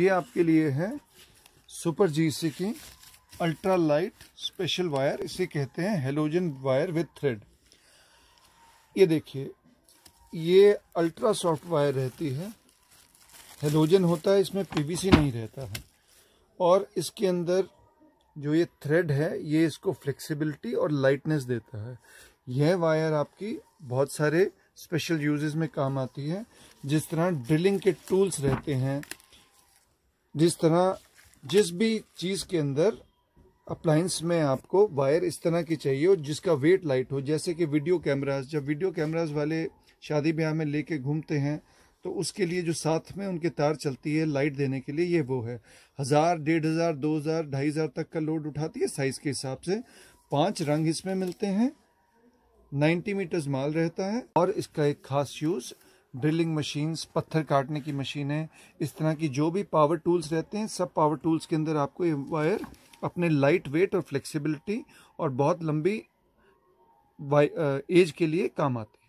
ये आपके लिए है सुपर जी सी की अल्ट्रा लाइट स्पेशल वायर इसे कहते हैं हेलोजन वायर विद थ्रेड ये देखिए ये अल्ट्रा सॉफ्ट वायर रहती है हेलोजन होता है इसमें पीवीसी नहीं रहता है और इसके अंदर जो ये थ्रेड है ये इसको फ्लेक्सिबिलिटी और लाइटनेस देता है यह वायर आपकी बहुत सारे स्पेशल यूजेस में काम आती है जिस तरह ड्रिलिंग के टूल्स रहते हैं जिस तरह जिस भी चीज़ के अंदर अप्लायंस में आपको वायर इस तरह की चाहिए और जिसका वेट लाइट हो जैसे कि वीडियो कैमराज जब वीडियो कैमराज वाले शादी ब्याह में लेके घूमते हैं तो उसके लिए जो साथ में उनके तार चलती है लाइट देने के लिए ये वो है हज़ार डेढ़ हज़ार दो हज़ार ढाई हज़ार तक का लोड उठाती है साइज़ के हिसाब से पांच रंग इसमें मिलते हैं नाइन्टी मीटर्स माल रहता है और इसका एक खास यूज़ ड्रिलिंग मशीन्स पत्थर काटने की मशीनें इस तरह की जो भी पावर टूल्स रहते हैं सब पावर टूल्स के अंदर आपको ये वायर अपने लाइट वेट और फ्लेक्सिबिलिटी और बहुत लंबी एज के लिए काम आती है